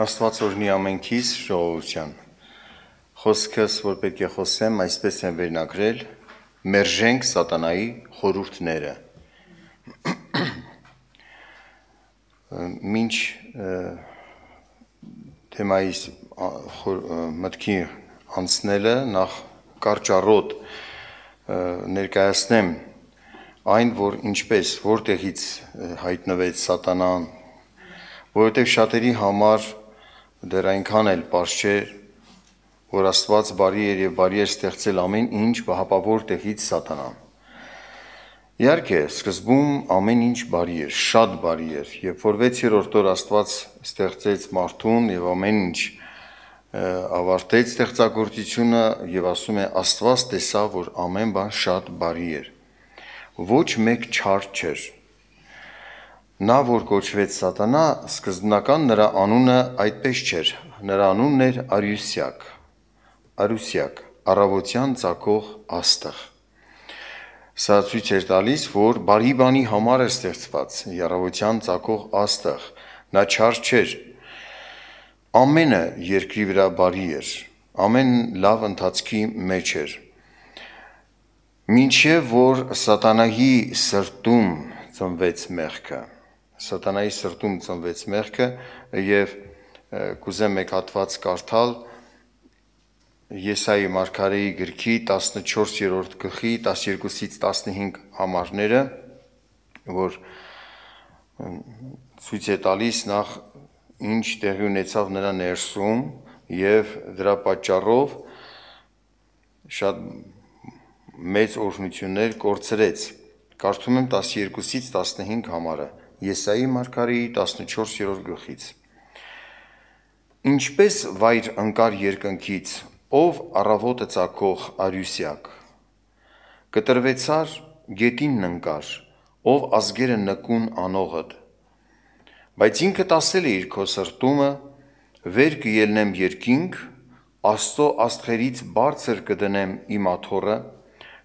Աստված օրհնի ամենքիս ժողովության։ Խոսքս, որ պետք է խոսեմ, այսպես են վերնագրել՝ մերժենք սատանայի խորհուրդները։ Մինչ թեմայից մտքի անցնելը նախ կարճառոտ ներկայացնեմ այն, որ ինչպես որտեղից հայտնվեց սատանան, որովհետև շատերի համար դեռ այնքան էլ པարզ չէր, որ Աստված բարի էր եւ բարի էր ստեղծել ամեն ինչ բահապավոր տեղից սատանան։ Իհարկե, սկզբում ամեն ինչ բարի էր, շատ բարի էր, երբ որ 6-րդ օր Աստված ստեղծեց մարդուն եւ ամեն ինչ ավարտեց ստեղծագործությունը եւ ասում է Աստված տեսավ, որ ամեն բան շատ բարի էր։ Ոչ մեկ չար չէր, չար Նա, որ կոչվեց Սատանա, սկզբնական նրա անունը այդպես չէր։ Նրա անունն էր Արյուսյակ։ Արյուսյակ, առավոտյան ցակող աստղ։ Սա ցույց էր տալիս, որ բարի բանի համար է ստեղծված երավության ցակող աստղ, նա չար չէր։ Ամենը երկրի վրա բարի էր, ամեն լավ ընթացքի մեջ էր։ Մինչև որ սատանայի սրտում ծնվեց մեղքը սատանայի սրտում ծնվեց մեղքը եւ կուզեմ մեկ հատված կարդալ Եսայի մարգարեի գրքի 14-րդ գլխի 12-ից 15 համարները, որ ցույց է տալիս նախ ինչ տեղի ունեցավ նրա ներսում եւ դրա պատճառով շատ մեծ օրհնություններ կորցրեց։ Կարդում եմ 12-ից 15 համարը։ Եսայի մարգարեի 14-րդ գլխից։ Ինչպես վայր ընկար երկնքից, ով առավոտը ցակող արյուսյակ։ Կտրվեցար գետինն ընկար, ով ազգերը նկուն անողդ։ Բայց ինքը տասել է իր քո սրտումը, վեր կելնեմ երկինք, աստծո աստղերից բարձր կդնեմ իմ աթոռը,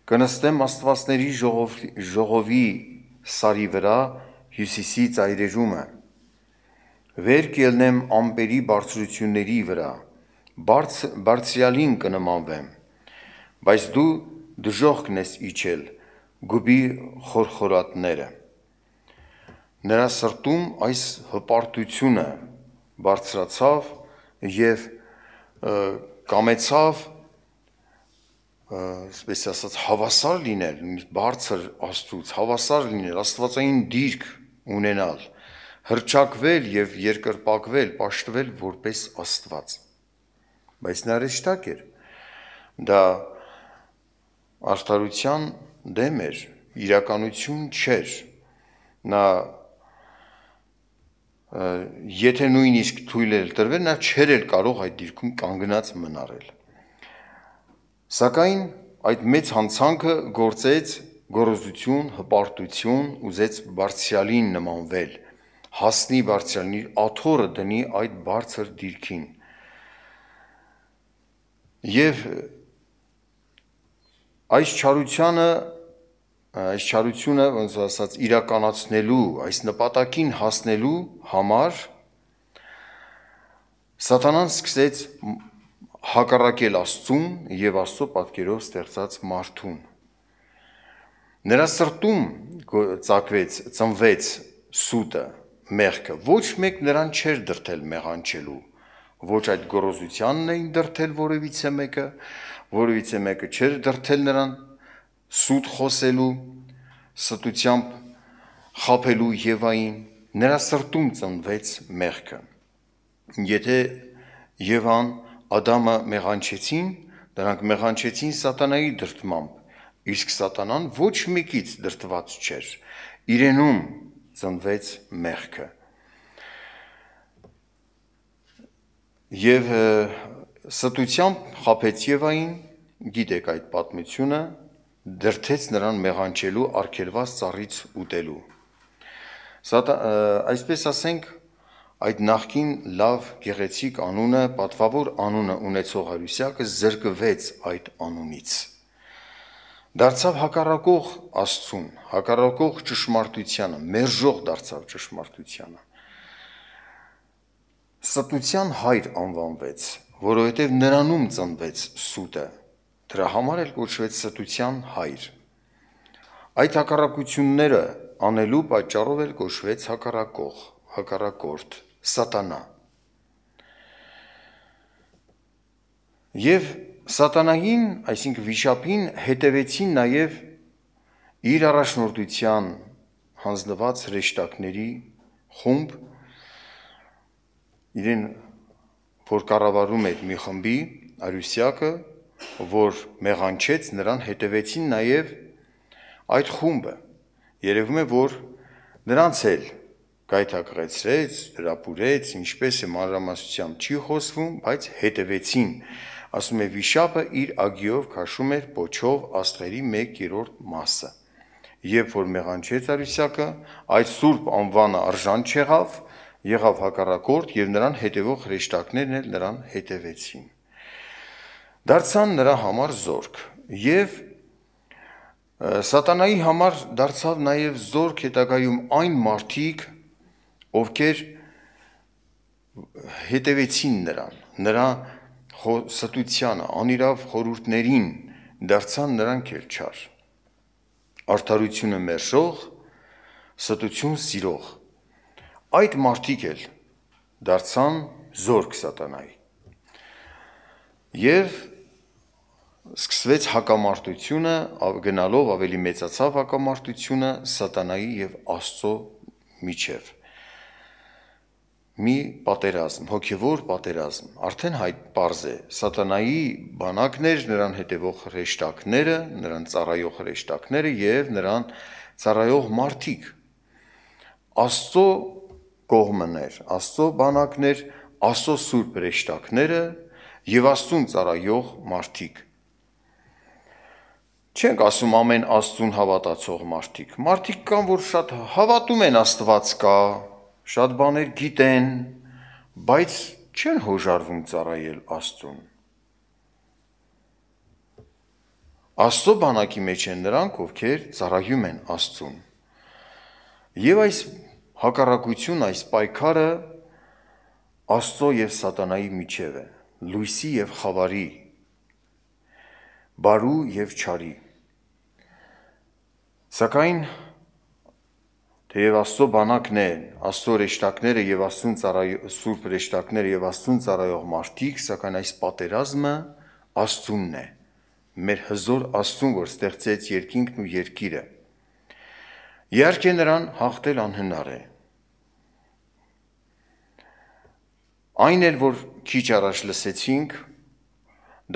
կնստեմ աստվածների ժողով, ժողովի սարի վրա հյուսիսի ծայրերումը։ Վեր կելնեմ ամպերի բարձրությունների վրա, բարձ, բարձյալին կնմանվեմ, բայց դու դժողքն ես իջել, գուբի խորխորատները։ Նրա սրտում այս հպարտությունը բարձրացավ եւ կամեցավ այսպես ասած հավասար լինել, բարձր Աստծուց, հավասար լինել, Աստվածային դիրք ունենալ, հրճակվել եւ երկրպագվել, ապաշտվել որպես Աստված։ Բայց նա հեշտակ էր։ Դա արդարության դեմ էր, իրականություն չէր։ Նա եթե նույնիսկ թույլ էր տրվել, նա չէր էլ կարող այդ դիրքում կանգնած մնալ։ Սակայն այդ մեծ հանցանքը գործեց գորոզություն, հպարտություն ուզեց Բարձրալին նմանվել, հասնի Բարձրալին աթորը դնի այդ բարձր դիրքին։ Եվ այս չարությունը այս չարությունը ոնց ասած իրականացնելու, այս նպատակին հասնելու համար Սատանան սկսեց հակառակել Աստծուն եւ Աստծո պատկերով ստեղծած մարդուն։ Նրա սրտում ծակվեց, ծնվեց սուտը, մեղքը։ Ոչ մեկ նրան չէր դրթել մեղանչելու։ Ոչ այդ գորոզությանն էին դրթել որևիցե մեկը, որևիցե մեկը չէր դրթել նրան սուտ խոսելու, ստությամբ խապելու Եվային, նրա սրտում ծնվեց մեղքը։ Եթե Եվան Ադամը մեղանչեցին, նրանք մեղանչեցին սատանայի դրդմամբ, Իսկ սատանան ոչ մեկից դրտված չէր։ Իրենում ծնվեց մեղքը։ Եվ ստությամբ խապեց Եվային, գիտեք այդ պատմությունը, դրթեց նրան մեղանչելու արկելված ծառից ուտելու։ Սա այսպես ասենք, այդ նախքին լավ գեղեցիկ անունը, պատվավոր անունը ունեցող Հարուսյակը զրկվեց այդ անունից դարձավ հակառակող Աստծուն, հակառակող ճշմարտությանը, մերժող դարձավ ճշմարտությանը։ Ստության հայր անվանվեց, որովհետև նրանում ծնվեց սուտը։ Դրա համար էլ կոչվեց ստության հայր։ Այդ հակառակությունները անելու պատճառով էլ կոչվեց հակառակող, հակառակորդ, սատանա։ Եվ Սատանային, այսինքն վիշապին հետևեցին նաև իր առաջնորդության հանձնված հրեշտակների խումբ իրեն որ կառավարում էր մի խմբի արյուսյակը, որ մեղանչեց, նրան հետևեցին նաև այդ խումբը։ Երևում է, որ նրանց էլ գայթակղեցրեց, դրապուրեց, ինչպես է մանրամասությամբ չի խոսվում, բայց հետևեցին։ Ասում է վիշապը իր ագիով քաշում էր փոչով աստղերի 1/3 մասը։ Երբ որ մեղանչեց Արուսյակը, այդ սուրբ անվանը արժան չեղավ, եղավ հակառակորդ եւ նրան հետևող հրեշտակներն էլ նրան հետևեցին։ Դարձան նրա համար զորք եւ Սատանայի համար դարձավ նաև զորք հետագայում այն մարդիկ, ովքեր հետևեցին նրան, նրա ստությանը, անիրավ խորուրդներին դարձան նրանք էլ չար։ Արդարությունը մերժող, ստություն սիրող։ Այդ մարդիկ էլ դարձան զորք սատանայի։ Եվ սկսվեց հակամարտությունը, գնալով ավելի մեծացավ հակամարտությունը սատանայի եւ Աստծո միջև մի պատերազմ, հոգևոր պատերազմ, արդեն հայտ պարզ է, սատանայի բանակներ, նրան հետևող հրեշտակները, նրան ծառայող հրեշտակները եւ նրան ծառայող մարդիկ, Աստծո կողմներ, Աստծո բանակներ, Աստծո սուրբ հրեշտակները եւ Աստուն ծառայող մարդիկ։ Չենք ասում ամեն Աստուն հավատացող մարդիկ։ Մարդիկ կան, որ շատ հավատում են Աստված կա, շատ բաներ գիտեն, բայց չեն հոժարվում ծառայել Աստծուն։ Աստծո բանակի մեջ են նրանք, ովքեր ծառայում են Աստծուն։ Եվ այս հակառակություն, այս պայքարը Աստծո եւ սատանայի միջև է, լույսի եւ խավարի, բարու եւ չարի։ Սակայն Թեև Աստծո բանակն են, Աստծո ռեշտակները եւ Աստուն ծառայ Սուրբ ռեշտակները եւ Աստուն ծառայող մարդիկ, սակայն այս պատերազմը Աստունն է։ Մեր հզոր Աստուն, որ ստեղծեց երկինքն ու երկիրը։ Իհարկե նրան հաղթել անհնար է։ Այն էլ որ քիչ առաջ լսեցինք,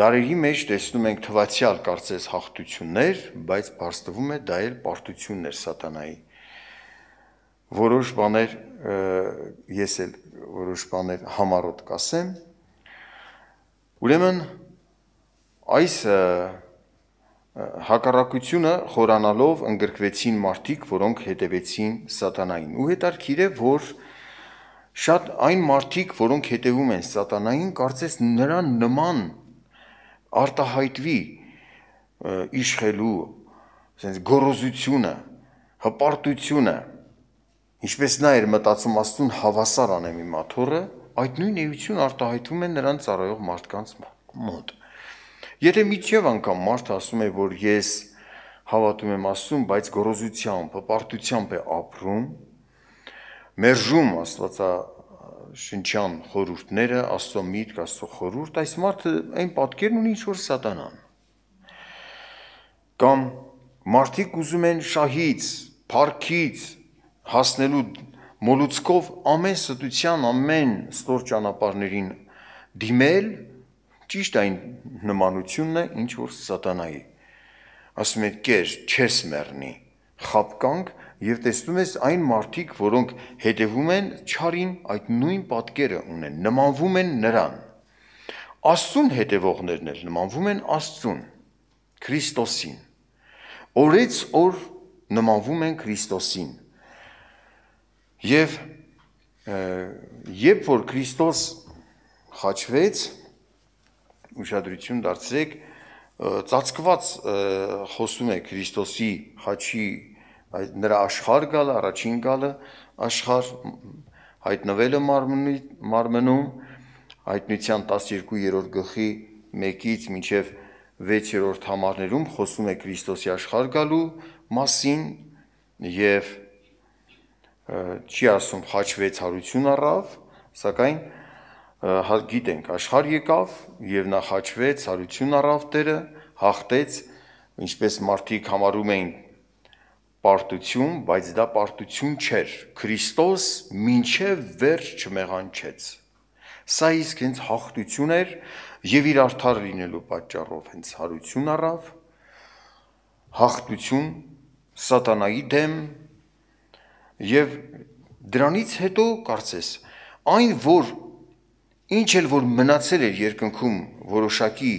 Դարերի մեջ տեսնում ենք թվացial կարծես հաղթություններ, բայց բարձվում է դա էլ պարտություններ սատանայի որոշ բաներ ես էլ որոշ բաներ համառոտ կասեմ։ Ուրեմն այս հակառակությունը խորանալով ընդգրկվեցին մարդիկ, որոնք հետևեցին սատանային։ Ու հետարքիր է, որ շատ այն մարդիկ, որոնք հետևում են սատանային, կարծես նրան նման արտահայտվի իշխելու, ասենց գորոզությունը, հպարտությունը, Ինչպես նա էր մտածում Աստուն հավասար անեմ իմ աթոռը, այդ նույն էությունը արտահայտվում է նրան ծառայող մարդկանց մոտ։ Եթե միջև անգամ մարդը ասում է, որ ես հավատում եմ Աստուն, բայց գොරոզությամբ, հպարտությամբ է ապրում, մերժում Աստվածա շնչյան խորուրդները, Աստծո միտք, Աստծո խորուրդ, այս մարդը այն պատկերն ունի, ինչ որ սատանան։ Կամ մարդիկ ուզում են շահից, փառքից, հասնելու մոլուցկով ամեն ստության, ամեն ստոր ճանապարհներին դիմել, ճիշտ այն նմանությունն է, ինչ որ սատանայի։ Ասում են՝ «Կեր, չես մեռնի»։ Խապկանք եւ տեսնում ես այն մարդիկ, որոնք հետևում են ճարին, այդ նույն պատկերը ունեն, նմանվում են նրան։ Աստուն հետևողներն էլ նմանվում են Աստծուն, Քրիստոսին։ Օրից օր նմանվում են Քրիստոսին Եվ երբ որ Քրիստոս խաչվեց, ուշադրություն դարձրեք, ծածկված խոսում է Քրիստոսի խաչի այդ նրա աշխարհ գալը, առաջին գալը, աշխարհ հայտնվելը մարմնի մարմնում հայտնության 12-րդ գլխի 1-ից մինչև 6-րդ համարներում խոսում է Քրիստոսի աշխարհ գալու մասին եւ չի ասում խաչվեց հարություն առավ, սակայն հա, գիտենք աշխարհ եկավ եւ նա խաչվեց, հարություն առավ Տերը, հաղթեց, ինչպես մարդիկ համարում էին պարտություն, բայց դա պարտություն չէր։ Քրիստոս մինչև վերջ չմեղանչեց։ Սա իսկ հենց հաղթություն էր եւ իր արդար լինելու պատճառով հենց հարություն առավ հաղթություն սատանայի դեմ Եվ դրանից հետո կարծես այն որ ինչ էլ որ մնացել էր երկնքում որոշակի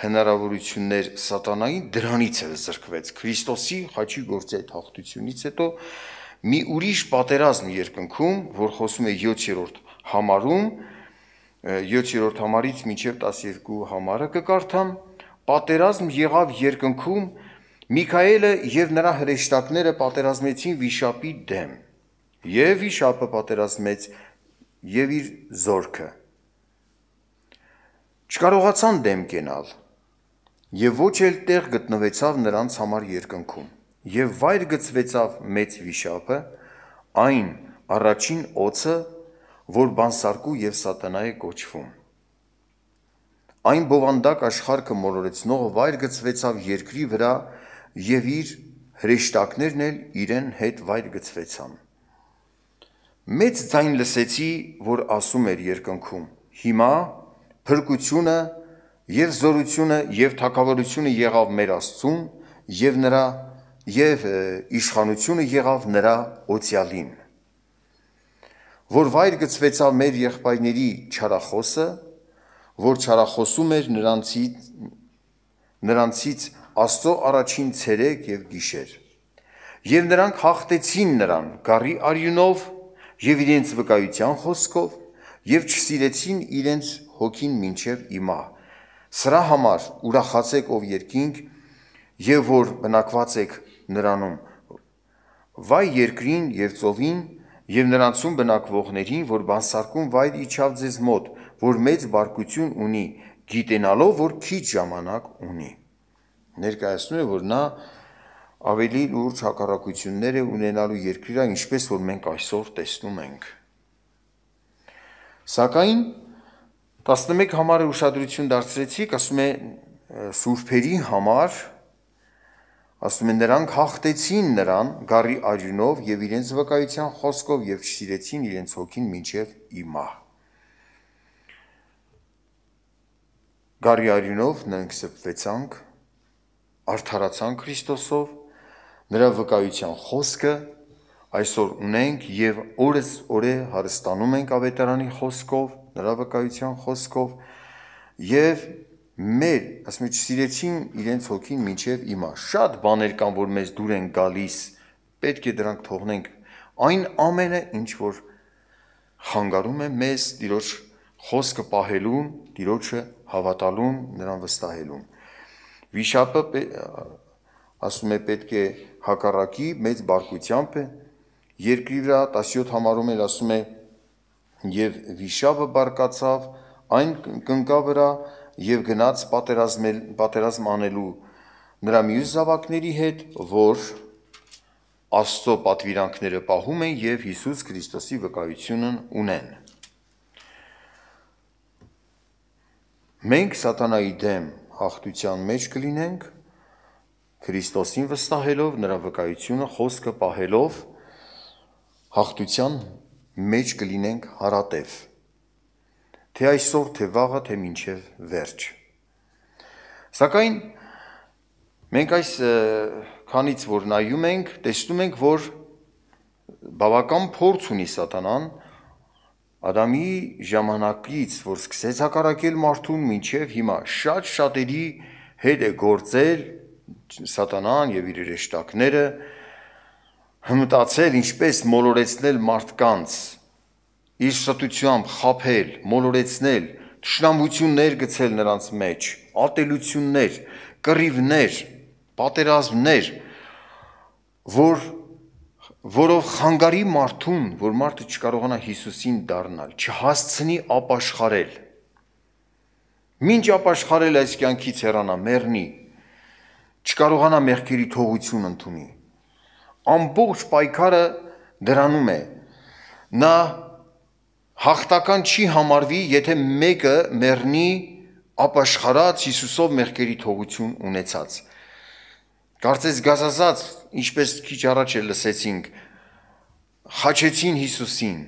հնարավորություններ սատանային դրանից էլ զրկվեց Քրիստոսի խաչի գործի այդ հաղթությունից հետո մի ուրիշ պատերազմ երկնքում, որ խոսում է 7-րդ համարում, 7-րդ համարից մինչև 12 համարը կկարդամ, պատերազմ եղավ երկնքում Միքայելը եւ նրա հրեշտակները պատերազմեցին վիշապի դեմ։ Եվ վիշապը պատերազմեց եւ իր զորքը։ Չկարողացան դեմ կենալ։ Եվ ոչ էլ տեղ գտնվեցավ նրանց համար երկնքում։ Եվ վայր գծվեցավ մեծ վիշապը, այն առաջին օծը, որ բանսարկու եւ սատանա է կոչվում։ Այն բովանդակ աշխարհը մոլորեցնող վայր գծվեցավ երկրի վրա, եւ իր հրեշտակներն էլ իրեն հետ վայր գծվեցան։ Մեծ ձայն լսեցի, որ ասում էր երկնքում. Հիմա փրկությունը եւ զորությունը եւ թակավորությունը եղավ մեր Աստծուն եւ նրա եւ իշխանությունը եղավ նրա օծյալին որ վայր գծվեցավ մեր եղբայրների չարախոսը որ չարախոսում էր նրանցից նրանցից Աստծո առաջին ցերեկ եւ գիշեր։ Եվ նրանք հաղթեցին նրան գարի արյունով եւ իրենց վկայության խոսքով եւ չսիրեցին իրենց հոգին մինչև իմա։ Սրա համար ուրախացեք ով երկինք եւ որ բնակված եք նրանում։ Վայ երկրին եւ ծովին եւ նրանցում բնակվողներին, որ բանսարկուն վայր իջավ ձեզ մոտ, որ մեծ բարկություն ունի, գիտենալով որ քիչ ժամանակ ունի ներկայացնում է, որ նա ավելի լուրջ հակառակություններ է ունենալու երկրիրա, ինչպես որ մենք այսօր տեսնում ենք։ Սակայն 11 համարը ուշադրություն դարձրեցիք, ասում է սուրբերի համար, ասում է նրանք հաղթեցին նրան գարի արյունով եւ իրենց վկայության խոսքով եւ չսիրեցին իրենց հոգին մինչեւ իմա։ Գարի արյունով նրանք սփվեցանք արդարացան Քրիստոսով, նրա վկայության խոսքը այսօր ունենք եւ օրս օրե հարստանում ենք ավետարանի խոսքով, նրա վկայության խոսքով եւ մեր, ասում եմ, սիրեցին իրենց հոգին մինչև հիմա։ Շատ բաներ կան, որ մեզ դուր են գալիս, պետք է դրանք թողնենք։ Այն ամենը, ինչ որ խանգարում է մեզ Տիրոջ խոսքը պահելուն, Տիրոջը հավատալուն, նրան վստահելուն։ Վիշապը ասում է պետք է հակառակի մեծ բարգությամբ է երկրի վրա 17 համարում էլ ասում է եւ վիշապը բարկացավ այն կնկա վրա եւ գնաց պատերազմել պատերազմ անելու նրա մյուս զավակների հետ որ Աստծո պատվիրանքները պահում են եւ Հիսուս Քրիստոսի վկայությունն ունեն։ Մենք սատանայի դեմ հաղթության մեջ կլինենք Քրիստոսին վստահելով, նրա վկայությունը խոսքը պահելով հաղթության մեջ կլինենք հարատև։ Թե այսօր, թե վաղը, թե մինչև վերջ։ Սակայն մենք այս քանից որ նայում ենք, տեսնում ենք, որ բավական փորձ ունի սատանան Ադամի ժամանակից, որ սկսեց հակարակել մարդուն մինչև հիմա, շատ շատերի հետ է գործել սատանան եւ իր երեշտակները հմտացել ինչպես մոլորեցնել մարդկանց իր շտությամբ խაფել, մոլորեցնել, ճշնամություններ գցել նրանց մեջ, ատելություններ, կռիվներ, պատերազմներ, որ որով խանգարի մարդուն, որ մարդը չկարողանա Հիսուսին դառնալ, չհասցնի ապաշխարել։ Մինչ ապաշխարել այս կյանքից հեռանա, մեռնի, չկարողանա մեղքերի թողություն ընդունի։ Ամբողջ պայքարը դրանում է։ Նա հաղթական չի համարվի, եթե մեկը մեռնի ապաշխարած Հիսուսով մեղքերի թողություն ունեցած։ Կարծես գազազած, ինչպես քիչ առաջ էլ լսեցինք, խաչեցին Հիսուսին։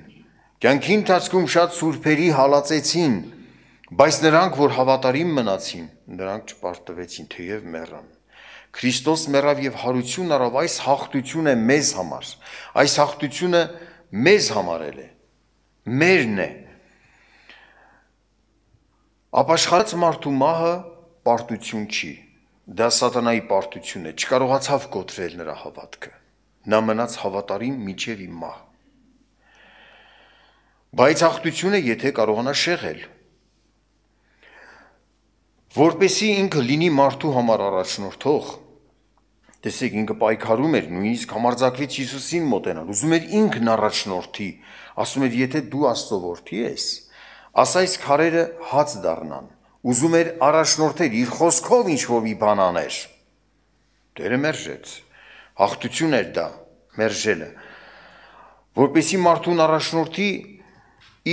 Կյանքի ընթացքում շատ սուրբերի հալածեցին, բայց նրանք, որ հավատարիմ մնացին, նրանք չպարտվեցին, թեև մեռան։ Քրիստոս մեռավ եւ հարություն առավ, այս հաղթությունը մեզ համար։ Այս հաղթությունը մեզ համարել է։ Մերն է։ Ապաշխարած մարդու մահը պարտություն չի, Դա սատանայի պարտություն է, չկարողացավ կոտրել նրա հավատքը։ Նա մնաց հավատարիմ միջև իմ մահ։ Բայց աղտությունը եթե կարողանա շեղել, որպեսի ինքը լինի մարդու համար առաջնորդող, տեսեք ինքը պայքարում էր, նույնիսկ համարձակվեց Հիսուսին մոտենալ, ուզում էր ինքն առաջնորդի, ասում էր, եթե դու Աստծո որդի ես, ասա այս քարերը հաց դառնան ուզում էր առաջնորդել իր խոսքով ինչ որ մի բան աներ։ Տերը մերժեց։ Հաղթություն էր դա, մերժելը։ Որպեսի մարդուն առաջնորդի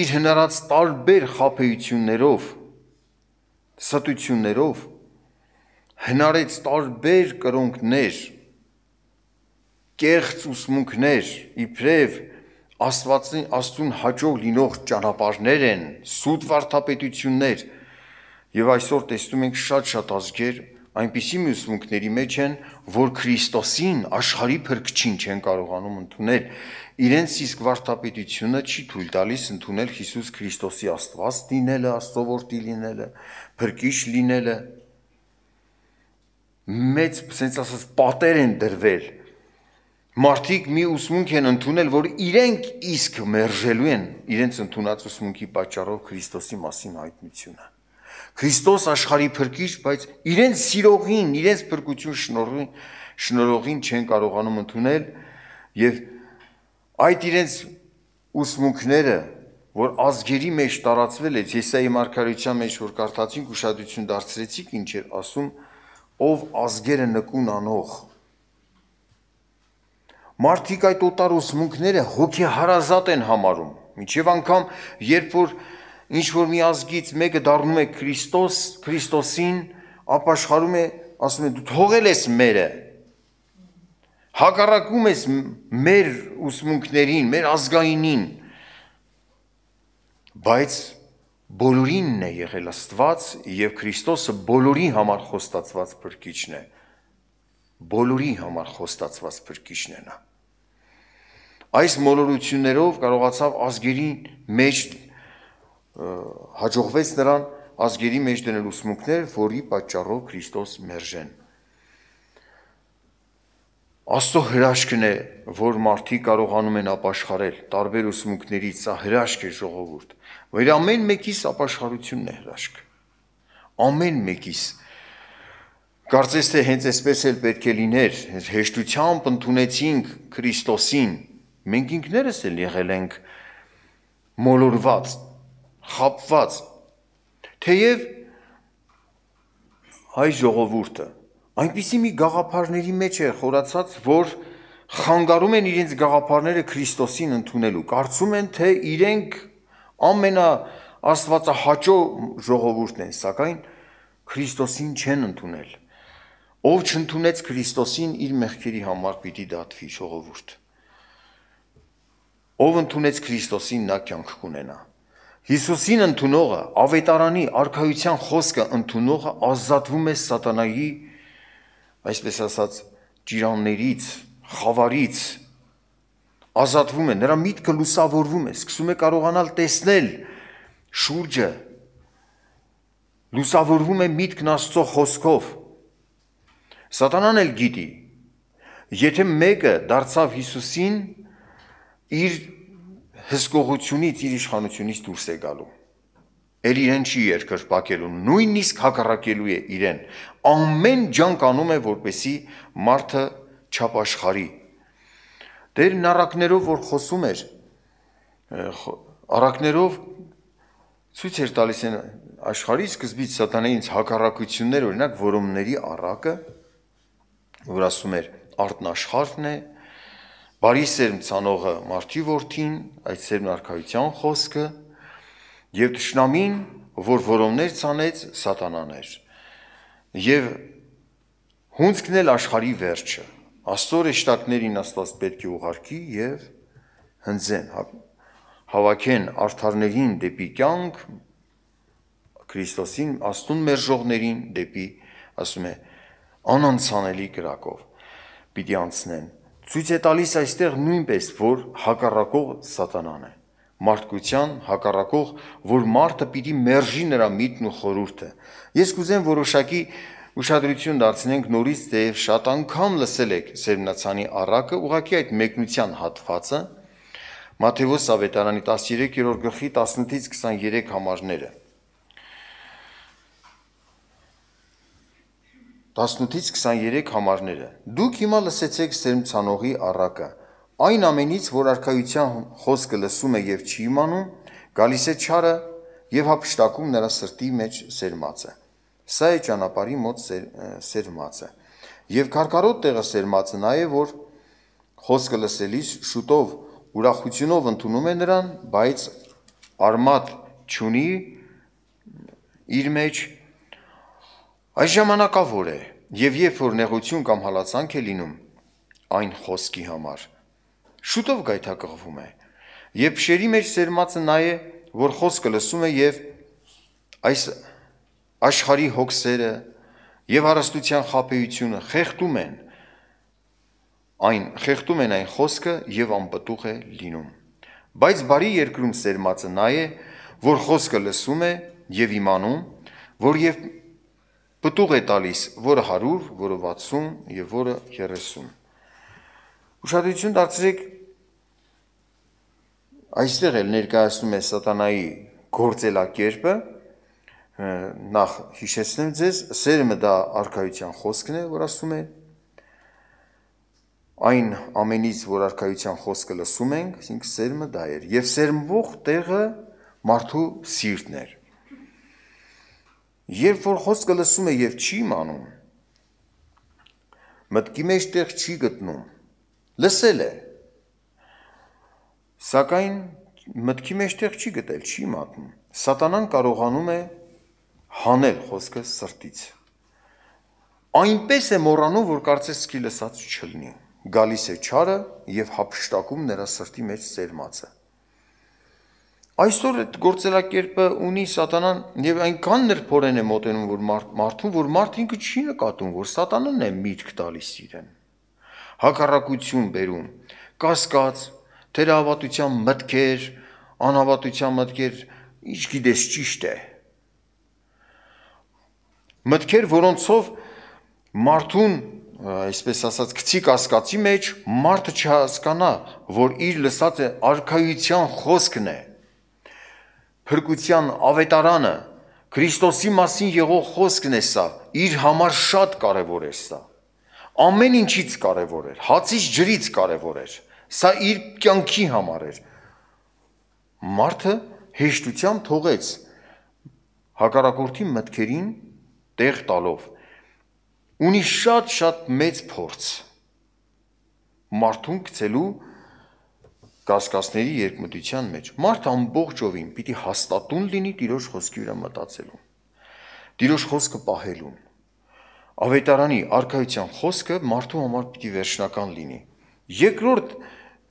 իր հնարած տարբեր խափեություններով, ստություններով հնարեց տարբեր կրոնքներ, կեղծ ուսմունքներ, իբրև Աստվածին աստուն հաջող լինող ճանապարհներ են, սուտ վարդապետություններ, Եվ այսօր տեսնում ենք շատ-շատ ազգեր այնպիսի մյուսմունքների մեջ են, որ Քրիստոսին աշխարհի փրկչին չեն կարողանում ընդունել։ Իրենց իսկ վարդապետությունը չի թույլ տալիս ընդունել Հիսուս Քրիստոսի Աստված դինելը, Աստծո լինելը, փրկիչ լինելը։ Մեծ, ասենց ասած, պատեր են դրվել Մարդիկ մի ուսմունք են ընդունել, որ իրենք իսկ մերժելու են իրենց ընդունած ուսմունքի պատճառով Քրիստոսի մասին հայտնությունը։ Քրիստոս աշխարհի փրկիչ, բայց իրենց սիրողին, իրենց փրկություն շնորհին շնորհողին չեն կարողանում ընդունել եւ այդ իրենց ուսմունքները, որ ազգերի մեջ տարածվել է, Եսայի մարգարեության մեջ որ կարդացինք, ուշադրություն դարձրեցիք, ինչ էր ասում, ով ազգերը նկուն անող։ Մարդիկ այդ օտար ուսմունքները հոգեհարազատ են համարում։ Միջև անգամ երբ որ ինչ որ մի ազգից մեկը դառնում է Քրիստոս, Քրիստոսին ապաշխարում է, ասում է դու թողել ես մերը։ Հակառակում ես մեր ուսմունքներին, մեր ազգայինին։ Բայց բոլորինն է եղել Աստված եւ Քրիստոսը բոլորի համար խոստացված բրկիչն է։ Բոլորի համար խոստացված բրկիչն է նա։ Այս մոլորություններով կարողացավ ազգերի մեջ հաջողվեց նրան ազգերի մեջ դնել ուսմունքներ, որի պատճառով Քրիստոս մերժեն։ Աստծո հրաշքն է, որ մարդի կարողանում են ապաշխարել տարբեր ուսմունքներից, սա հրաշք է ժողովուրդ։ Մեր ամեն մեկիս ապաշխարությունն է հրաշք։ Ամեն մեկիս։ Կարծես թե հենց այսպես էլ պետք է լիներ, հենց հեշտությամբ ընդունեցինք Քրիստոսին։ Մենք ինքներս էլ եղել ենք մոլորված խապված։ Թեև հայ ժողովուրդը այնպիսի մի գաղափարների մեջ է խորացած, որ խանգարում են իրենց գաղափարները Քրիստոսին ընդունելու։ Կարծում են, թե իրենք ամենա աստվածահաճո ժողովուրդն են, սակայն Քրիստոսին չեն ընդունել։ Ով չընդունեց Քրիստոսին իր մեղքերի համար պիտի դատվի ժողովուրդ։ Ով ընդունեց Քրիստոսին նա կյանք կունենա։ Հիսուսին ընդունողը, ավետարանի արքայության խոսքը ընդունողը ազատվում է սատանայի, այսպես ասած, ճիրաններից, խավարից, ազատվում է, նրա միտքը լուսավորվում է, սկսում է կարողանալ տեսնել շուրջը, լուսավորվում է միտքն աստծո խոսքով, սատանան էլ գիտի, եթե մեկը դարձավ Հիսուսին, իր հսկողությունից իր իշխանությունից դուրս է գալու։ Էլ իրեն չի երկր պակելու, նույնիսկ հակառակելու է իրեն։ Ամեն ջանք անում է, որպեսի մարդը չապաշխարի։ Դերն առակներով, որ խոսում էր, առակներով ցույց էր տալիս են աշխարհի սկզբից սատանայի ինձ հակառակություններ, օրինակ, որոմների առակը, որ ասում էր արտնաշխարհն է, Բարի սերմ ցանողը մարդի որդին, այդ սերմն արքայության խոսքը, եւ ճշնամին, որ որոններ ցանեց սատանան էր։ Եվ հունցքն էլ աշխարի վերջը։ Աստծո շտակներին Աստված պետք է ուղարկի եւ հնձեն հա, հավաքեն արթարներին դեպի կյանք Քրիստոսին աստուն մեր ժողներին դեպի ասում է անանցանելի կրակով պիտի անցնեն ցույց է տալիս այստեղ նույնպես, որ հակառակող սատանան է։ Մարդկության հակառակող, որ մարդը պիտի մերժի նրա միտն ու խորուրդը։ Ես կուզեմ որոշակի ուշադրություն դարձնենք նորից, թեև շատ անգամ լսել եք Սերմնացանի առակը, ուղղակի այդ մեկնության հատվածը, Մատթեոս ավետարանի 13-րդ գլխի 18-ից 23 համարները։ 18-ից 23 համարները։ Դուք հիմա լսեցեք սերմցանողի առակը։ Այն ամենից, որ արքայության խոսքը լսում է եւ չի իմանում, գալիս է ճարը եւ հապշտակում նրա սրտի մեջ սերմացը։ Սա է ճանապարհի մոտ սեր, սերմացը։ Եվ քարկարոտ տեղը սերմացը նա է, որ խոսքը լսելիս շուտով ուրախությունով ընդունում է նրան, բայց արմատ չունի իր մեջ Այս ժամանակավոր է եւ երբ որ նեղություն կամ հալածանք է լինում, այն խոսքի համար շուտով գայթակղվում է։ Երբ շերի մեջ սերմածը նա է, որ խոսքը լսում է եւ այս աշխարհի հոգսերը եւ հարստության խապեությունը խեղտում են այն խեղտում են այն խոսքը եւ անպտուղ է լինում բայց բարի երկրում սերմածը նա է որ խոսքը լսում է եւ իմանում որ եւ Պտուղ է տալիս, որը 100, որը 60 եւ որը 30։ Ուշադրություն դարձրեք այստեղ էլ ներկայացնում է սատանայի գործելակերպը նախ հիշեցնեմ ձեզ սերմը դա արքայության խոսքն է որ ասում է այն ամենից որ արքայության խոսքը լսում ենք այսինքն սերմը դա էր եւ սերմվող տեղը մարդու սիրտն էր Երբ որ խոսքը լսում է եւ չի իմանում, մտքի մեջ տեղ չի գտնում։ Լսել է։ Սակայն մտքի մեջ տեղ չի գտել, չի մատնում։ Սատանան կարողանում է հանել խոսքը սրտից։ Այնպես է մոռանում, որ կարծես սկի լսած չլինի։ Գալիս է ճարը եւ հապշտակում նրա սրտի մեջ ծերմածը այսօր այդ գործելակերպը ունի սատանան եւ այնքան նրբորեն է մոտենում որ մարդ մարդուն որ մարդ ինքը չի նկատում որ սատանան է միտք տալիս իրեն հակառակություն բերում կասկած թերահավատության մտքեր անհավատության մտքեր ինչ գիտես ճիշտ է մտքեր որոնցով մարդուն այսպես ասած գցի կասկածի մեջ մարդը չհասկանա որ իր լսած արքայության խոսքն է Փրկության ավետարանը Քրիստոսի մասին եղող խոսքն է սա, իր համար շատ կարևոր էր սա։ Ամեն ինչից կարևոր էր, հացից ջրից կարևոր էր։ Սա իր կյանքի համար էր։ Մարդը հեշտությամբ թողեց հակառակորդի մտքերին տեղ տալով ունի շատ-շատ մեծ փորձ մարդուն գցելու կասկածների երկմտության մեջ մարդ ամբողջովին պիտի հաստատուն լինի Տիրոջ խոսքի վրա մտածելուն։ Տիրոջ խոսքը պահելուն։ Ավետարանի արքայության խոսքը մարդու համար պիտի վերջնական լինի։ Երկրորդ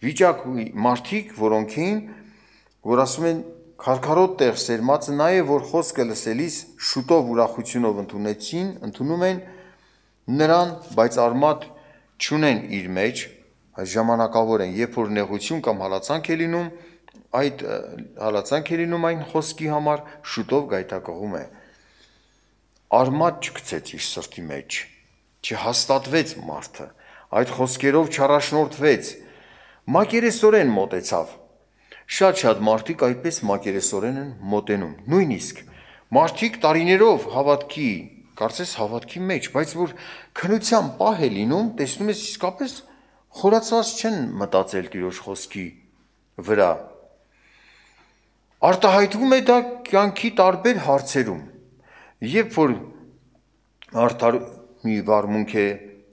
վիճակ մարդիկ, որոնք էին, որ ասում են քարքարոտ տեղ սերմածը նա է, որ խոսքը լսելիս շուտով ուրախությունով ընդունեցին, ընդունում են նրան, բայց արմատ չունեն իր մեջ ժամանակավոր են, երբ որ նեղություն կամ հալածանք է լինում, այդ հալածանք է լինում այն խոսքի համար շուտով գայթակղում է։ Արմատ չգցեց իր սրտի մեջ, չհաստատվեց մարդը, այդ խոսքերով չարաշնորթվեց, մակերեսորեն մոտեցավ։ Շատ-շատ մարդիկ այդպես մակերեսորեն են մոտենում, նույնիսկ մարդիկ տարիներով հավատքի, կարծես հավատքի մեջ, բայց որ քնության պահ է լինում, տեսնում ես իսկապես խորացած չեն մտածել Տիրոջ խոսքի վրա։ Արտահայտվում է դա կյանքի տարբեր հարցերում։ Երբ որ արդար մի վարմունք է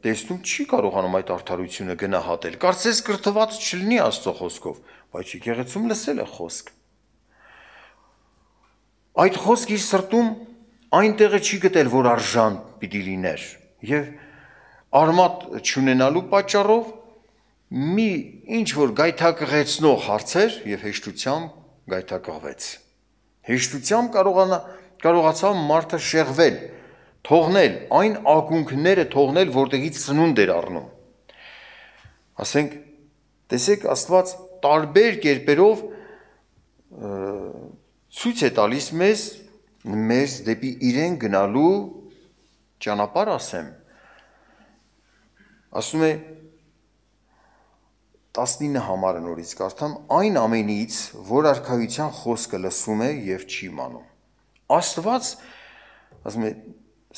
տեսնում, չի կարողանում այդ արդարությունը գնահատել։ Կարծես կրթված չլինի Աստծո խոսքով, բայց եկեղեցում լսել է խոսք։ Այդ խոսքի սրտում այնտեղը չի գտել, որ արժան պիտի լիներ։ Եվ արմատ չունենալու պատճառով մի ինչ որ գայթակղեցնող հարցեր եւ հեշտությամբ գայթակղվեց։ Հեշտությամբ կարողանա կարողացավ մարդը շեղվել, թողնել այն ակունքները թողնել, որտեղից ծնունդ էր առնում։ Ասենք, տեսեք Աստված տարբեր կերպերով ցույց է տալիս մեզ մեզ դեպի իրեն գնալու ճանապարհ ասեմ։ Ասում է 19 համարը նորից կարդամ, այն ամենից, որ արքայության խոսքը լսում է եւ չի մանում։ Աստված, ասում է,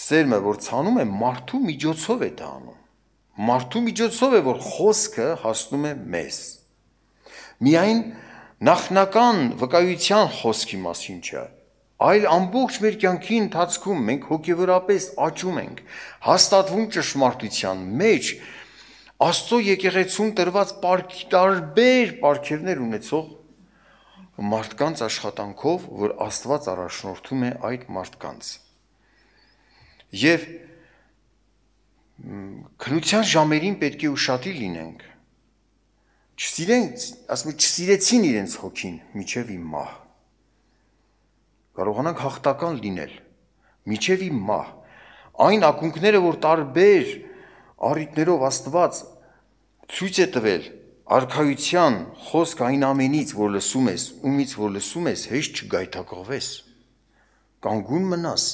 սերմը, որ ցանում է մարդու միջոցով է դա անում։ Մարդու միջոցով է, որ խոսքը հասնում է մեզ։ Միայն նախնական վկայության խոսքի մասին չէ, այլ ամբողջ մեր կյանքի ընթացքում մենք հոգևորապես աճում ենք, հաստատվում ճշմարտության մեջ, մեջ Աստծո եկեղեցուն տրված պարքի տարբեր պարքերներ ունեցող մարդկանց աշխատանքով, որ Աստված առաջնորդում է այդ մարդկանց։ Եվ քնության ժամերին պետք է ուշադիր լինենք։ Չսիրենք, ասում եմ, չսիրեցին իրենց հոգին միջև իմ մահ։ Կարողանանք հաղթական լինել միջև իմ մահ։ Այն ակունքները, որ տարբեր առիթներով Աստված ցույց է տվել արխայության խոսք այն ամենից, որ լսում ես, ումից որ լսում ես, հեշտ չգայթակղվես։ Կանգուն մնաս։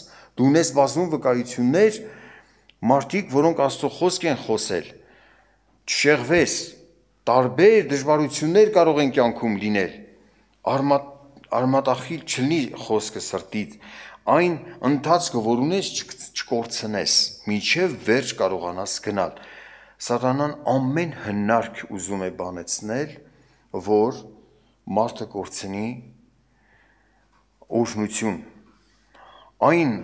Դու ունես բազում վկայություններ, մարդիկ, որոնք Աստծո խոսք են խոսել։ Չշեղվես։ Տարբեր դժվարություններ կարող են կյանքում լինել։ Արմատ արմատախիլ չլինի խոսքը սրտից, այն ընթացքը, որ ունես, չկորցնես, ինչև վերջ կարողանաս գնալ։ չկ, Սատանան ամեն հնարք ուզում է բանեցնել, որ մարդը կորցնի օշնություն։ Այն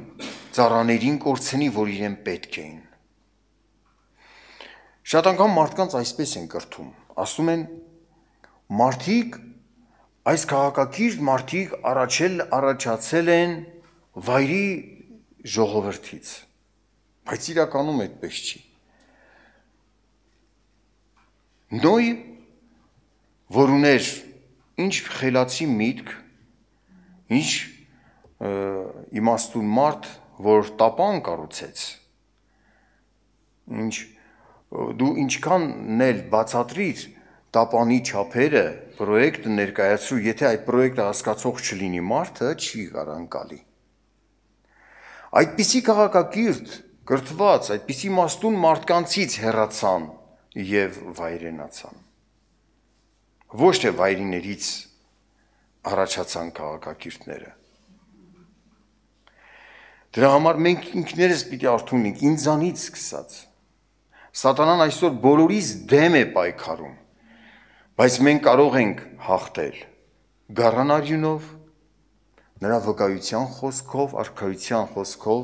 ծառաներին կորցնի, որ իրեն պետք էին։ Շատ անգամ մարդկանց այսպես են կրթում։ Ասում են մարդիկ այս քաղաքակիրթ մարդիկ առաջել առաջացել են վայրի ժողովրդից։ Բայց իրականում այդպես չի։ Նոյ որ ուներ ինչ խելացի միտք, ինչ իմաստուն մարդ, որ տապան կառուցեց։ Ինչ դու ինչքանն էլ բացատրիր տապանի չափերը, պրոյեկտը ներկայացրու, եթե այդ պրոյեկտը հասկացող չլինի մարդը, չի կարանկալի։ Այդպիսի քաղաքակիրթ, կրթված, այդպիսի մաստուն մարդկանցից հեռացան եւ վայրենացան։ Ոչ թե վայրիներից առաջացան քաղաքակիրթները։ Դրա համար մենք ինքներս պիտի արթունենք ինձանից սկսած։ Սատանան այսօր բոլորիս դեմ է պայքարում, բայց մենք կարող ենք հաղթել գառնարյունով, նրա վկայության խոսքով, արքայության խոսքով,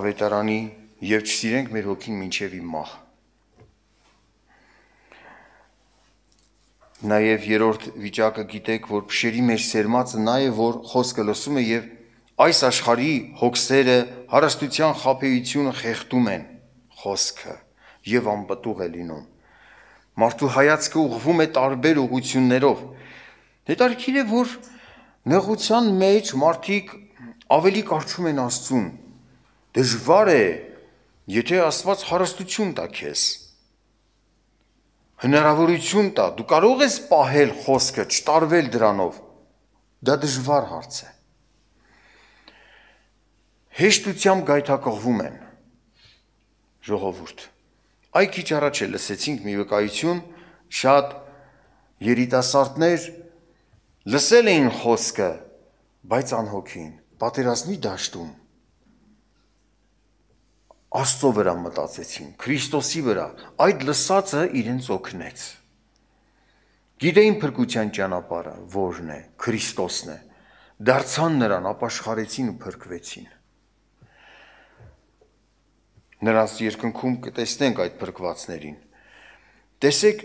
ավետարանի եւ չսիրենք մեր հոգին ոչ միայն մահ։ Նաև երրորդ վիճակը գիտեք, որ փշերի մեջ սերմածը նա է, որ խոսքը լսում է եւ այս աշխարհի հոգսերը, հարստության խափեությունը խեղդում են խոսքը եւ անպտուղ է լինում։ Մարդու հայացքը ուղվում է տարբեր ուղություններով։ Դետարքիր է, որ նեղության մեջ մարդիկ ավելի կարծում են Աստծուն։ Դժվար է, եթե Աստված հարստություն տա քեզ հնարավորություն տա, դու կարող ես պահել խոսքը, չտարվել դրանով։ Դա դժվար հարց է։ Հեշտությամբ գայթակղվում են ժողովուրդ։ Այ քիչ առաջ է լսեցինք մի վկայություն, շատ երիտասարդներ լսել էին խոսքը, բայց անհոգին, պատերազմի դաշտում Աստծո վրա մտածեցին, Քրիստոսի վրա։ Այդ լսածը իրենց օգնեց։ Գիտեին փրկության ճանապարհը, որն է, Քրիստոսն է։ Դարձան նրան, ապաշխարեցին ու փրկվեցին։ Նրանց երկնքում կտեսնենք այդ փրկվածներին։ Տեսեք,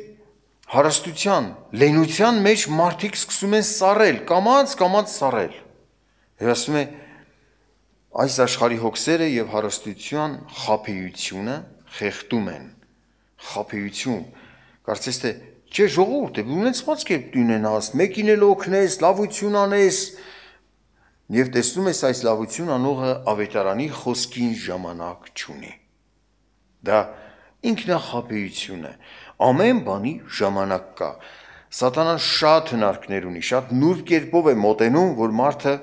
հարստության, լենության մեջ մարդիկ սկսում են սառել, կամած, կամած սառել։ Եվ ասում են, այս աշխարհի հոգսերը եւ հարստության խափեությունը խեղդում են։ Խափեություն։ Կարծես թե չէ ժողովուրդ, դու ունեցած կերպ դունենաս, մեկին էլ օգնես, լավություն անես, Եվ տեսնում ես այս լավություն անողը ավետարանի խոսքին ժամանակ չունի։ Դա ինքնախապեյություն է։ Ամեն բանի ժամանակ կա։ Սատանան շատ հնարքներ ունի, շատ նուրբ կերպով է մոտենում, որ մարդը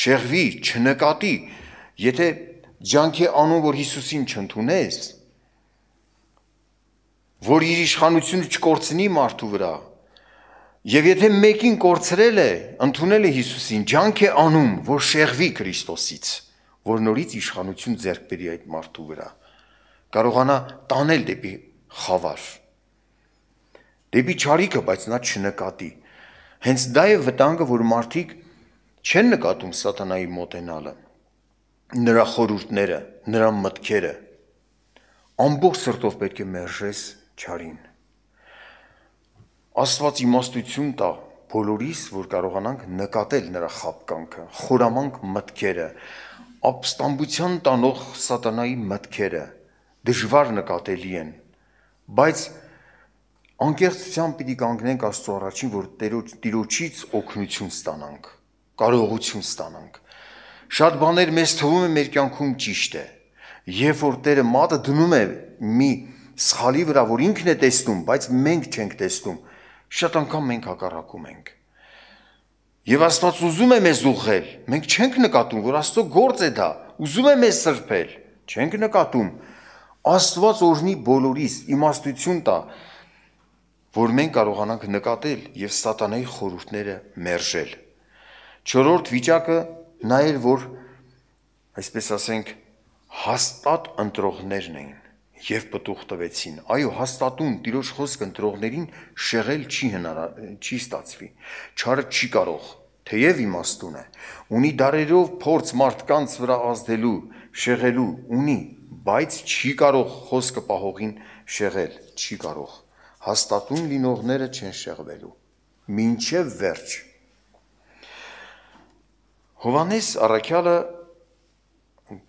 շեղվի, չնկատի, եթե ջանքի անուն, որ Հիսուսին չընդունես, որ իր իշխանությունը չկորցնի մարդու վրա, Եվ եթե մեկին կորցրել է, ընդունել է Հիսուսին, ջանք է անում, որ շեղվի Քրիստոսից, որ նորից իշխանություն ձեռք բերի այդ մարդու վրա, կարողանա տանել դեպի խավար, դեպի ճարիքը, բայց նա չնկատի։ Հենց դա է վտանգը, որ մարդիկ չեն նկատում սատանայի մոտենալը, նրա խորուրդները, նրա մտքերը։ Ամբողջ սրտով պետք է մերժես չարին։ Աստված իմաստություն տա բոլորիս, որ կարողանանք նկատել նրա խապկանքը, խորամանկ մտքերը, ապստամբության տանող սատանայի մտքերը դժվար նկատելի են, բայց անկեղծությամբ պիտի կանգնենք Աստծո առաջին, որ Տիրոջից օգնություն ստանանք կարողություն ստանանք։ Շատ բաներ մեզ թվում է մեր կյանքում ճիշտ է։ Երբ որ Տերը մատը դնում է մի սխալի վրա, որ ինքն է տեսնում, բայց մենք չենք տեսնում, շատ անգամ մենք հակառակում ենք։ Եվ Աստված ուզում է մեզ ուղղել, մենք չենք նկատում, որ Աստծո գործ է դա, ուզում է մեզ սրբել, չենք նկատում։ Աստված օրհնի բոլորիս, իմաստություն տա, որ մենք կարողանանք նկատել եւ սատանայի խորհուրդները մերժել Չորրորդ վիճակը նա էր, որ այսպես ասենք հաստատ ընտրողներն էին եւ պտուղ տվեցին։ Այո, հաստատուն տիրոջ խոսք ընտրողներին շեղել չի հնարար, չի ստացվի։ Չարը չի կարող, թեև իմաստուն է, ունի դարերով փորձ մարդկանց վրա ազդելու, շեղելու, ունի, բայց չի կարող խոսքը պահողին շեղել, չի կարող։ Հաստատուն լինողները չեն շեղվելու։ Մինչև վերջ Հովանես Արաքյալը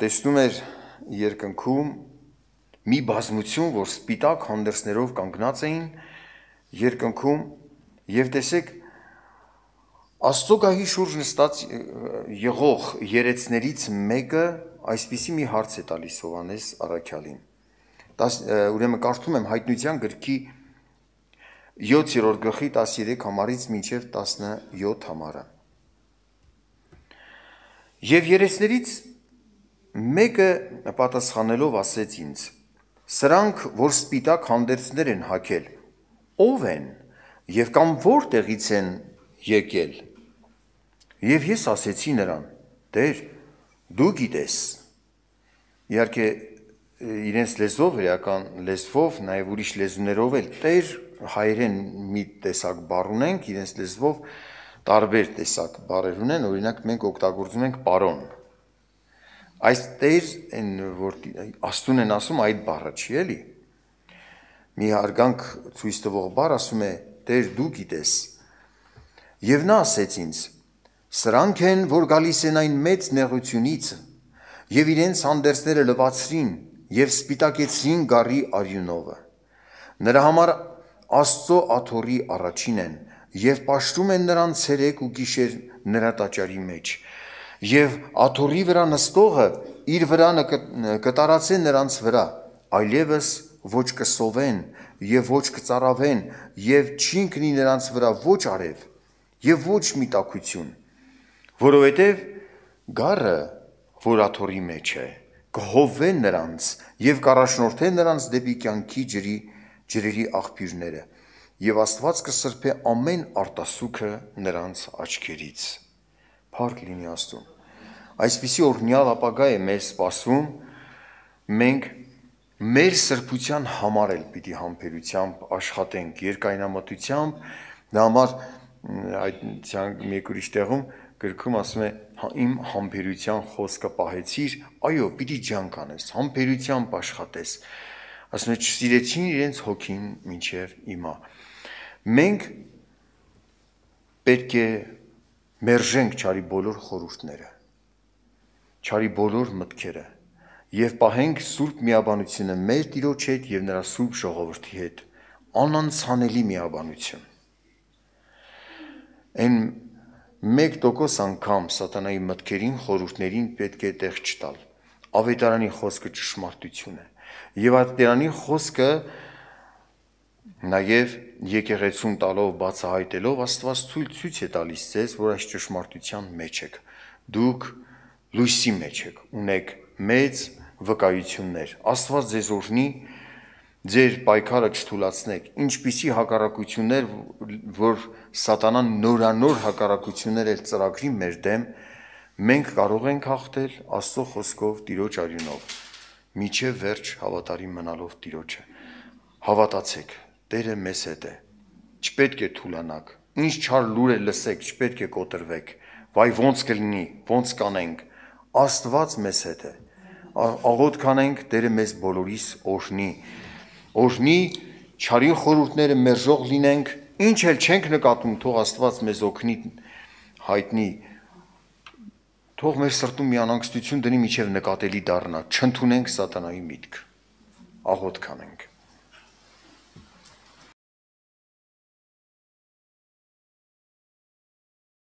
տեսնում էր երկնքում մի բազմություն, որ սպիտակ հանդերձներով կանգնած էին երկնքում եւ տեսեք Աստծո գահի շուրջ նստած եղող երեցներից մեկը այսպիսի մի հարց է տալիս Հովանես Արաքյալին։ Ուրեմն կարդում եմ հայտնության գրքի 7-րդ գլխի 13 համարից մինչև 17 համարը։ Եվ երեսներից մեկը պատասխանելով ասեց ինձ. Սրանք, որ սպիտակ հանդերձներ են հակել, ով են եւ կամ որտեղից են եկել։ Եվ ես ասեցի նրան. Տեր, դու գիտես։ Իհարկե իրենց լեզվով, իրական լեզվով, նաև ուրիշ լեզուներով էլ Տեր հայերեն մի տեսակ բառ ունենք, իրենց լեզվով տարբեր տեսակ բարեր ունեն, օրինակ մենք օգտագործում ենք պարոն։ Այստեղ այն որ աստուն են ասում այդ բառը, չի էլի։ Մի հարգանք ցույց տվող բառ ասում է Տեր դու գիտես։ Եվ նա ասեց ինձ. Սրանք են, որ գալիս են այն մեծ նեղությունից եւ իրենց հանդերձները լվացրին եւ սպիտակեցրին գարի արյունովը։ Նրա համար Աստծո աթորի առաջին են, եւ պաշտում են նրան ցերեկ ու գիշեր նրա տաճարի մեջ եւ աթորի վրա նստողը իր վրա կտարածեն նրանց վրա այլևս ոչ կսովեն եւ ոչ կծարավեն եւ չինքնի նրանց վրա ոչ արև եւ ոչ միտակություն որովհետեւ գառը որ աթորի մեջ է կհովեն նրանց եւ կարաշնորթեն նրանց դեպի կյանքի ջրի ջրերի աղբյուրները եւ Աստված կսրբե ամեն արտասուքը նրանց աչքերից։ Փառք լինի Աստծուն։ Այսպիսի օրհնյալ ապագա է մեր սպասում։ Մենք մեր սրբության համար էլ պիտի համբերությամբ աշխատենք երկայնամտությամբ նա համար այդ ցանկ մեկ ուրիշ տեղում գրքում ասում է «Հա, իմ համբերության խոսքը պահեցիր այո պիտի ջանք անես համբերությամբ աշխատես ասում է չսիրեցին իրենց հոգին ինչև հիմա Մենք պետք է մերժենք ճարի բոլոր խորհուրդները, ճարի բոլոր մտքերը եւ պահենք Սուրբ Միաբանությունը մեր Տիրոջ հետ եւ նրա Սուրբ ժողովրդի հետ, անանցանելի միաբանություն։ Այն 1% անգամ սատանայի մտքերին խորհուրդներին պետք է տեղ չտալ։ Ավետարանի խոսքը ճշմարտություն է։ Եվ այդ Տերանի խոսքը խոս Նաև եկեղեցուն տալով բացահայտելով Աստված ցույց ցույց է տալիս ձեզ, որ այս ճշմարտության մեջ եք։ Դուք լույսի մեջ եք, ունեք մեծ վկայություններ։ Աստված ձեզ օրհնի, ձեր պայքարը չթուլացնեք։ Ինչպիսի հակառակություններ, որ սատանան նորանոր հակառակություններ էր ծրագրի մեր դեմ, մենք կարող ենք հաղթել Աստծո խոսքով, Տիրոջ արյունով։ Միջև վերջ հավատարիմ մնալով Տիրոջը։ Հավատացեք Տերը մեզ հետ է։ Չպետք է թուլանաք։ Ինչ չար լուր է լսեք, չպետք է կոտրվեք։ Վայ ոնց կլինի, ոնց կանենք։ Աստված մեզ հետ է։ Աղոտ կանենք, Տերը մեզ բոլորիս օրհնի։ Օրհնի չարին խորհուրդները մերժող լինենք, ինչ էլ չենք նկատում, թող Աստված մեզ օգնի հայտնի թող մեր սրտում մի անհանգստություն դնի միջև նկատելի դառնա, չընդունենք սատանայի միտք։ Աղոտ կանենք։